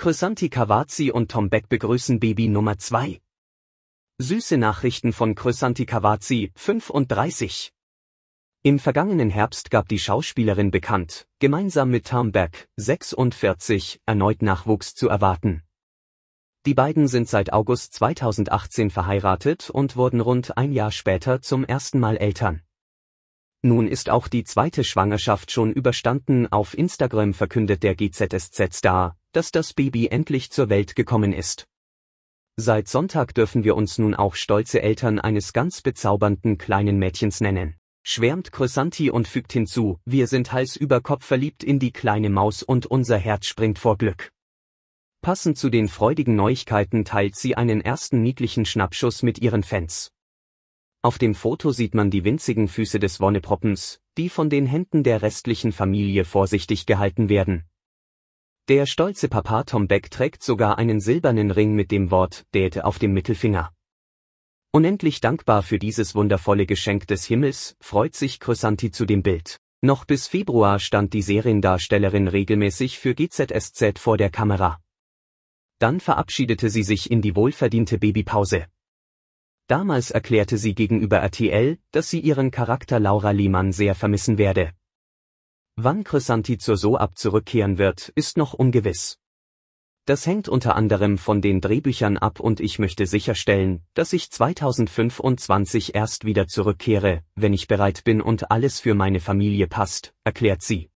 Chrysanti Cavazzi und Tom Beck begrüßen Baby Nummer 2. Süße Nachrichten von Chrysanti Cavazzi, 35. Im vergangenen Herbst gab die Schauspielerin bekannt, gemeinsam mit Tom Beck, 46, erneut Nachwuchs zu erwarten. Die beiden sind seit August 2018 verheiratet und wurden rund ein Jahr später zum ersten Mal Eltern. Nun ist auch die zweite Schwangerschaft schon überstanden, auf Instagram verkündet der GZSZ-Star, dass das Baby endlich zur Welt gekommen ist. Seit Sonntag dürfen wir uns nun auch stolze Eltern eines ganz bezaubernden kleinen Mädchens nennen. Schwärmt Chrysanti und fügt hinzu, wir sind Hals über Kopf verliebt in die kleine Maus und unser Herz springt vor Glück. Passend zu den freudigen Neuigkeiten teilt sie einen ersten niedlichen Schnappschuss mit ihren Fans. Auf dem Foto sieht man die winzigen Füße des Wonneproppens, die von den Händen der restlichen Familie vorsichtig gehalten werden. Der stolze Papa Tom Beck trägt sogar einen silbernen Ring mit dem Wort Date auf dem Mittelfinger. Unendlich dankbar für dieses wundervolle Geschenk des Himmels, freut sich Chrysanti zu dem Bild. Noch bis Februar stand die Seriendarstellerin regelmäßig für GZSZ vor der Kamera. Dann verabschiedete sie sich in die wohlverdiente Babypause. Damals erklärte sie gegenüber RTL, dass sie ihren Charakter Laura Lehmann sehr vermissen werde. Wann Chrysanti zur Soap zurückkehren wird, ist noch ungewiss. Das hängt unter anderem von den Drehbüchern ab und ich möchte sicherstellen, dass ich 2025 erst wieder zurückkehre, wenn ich bereit bin und alles für meine Familie passt, erklärt sie.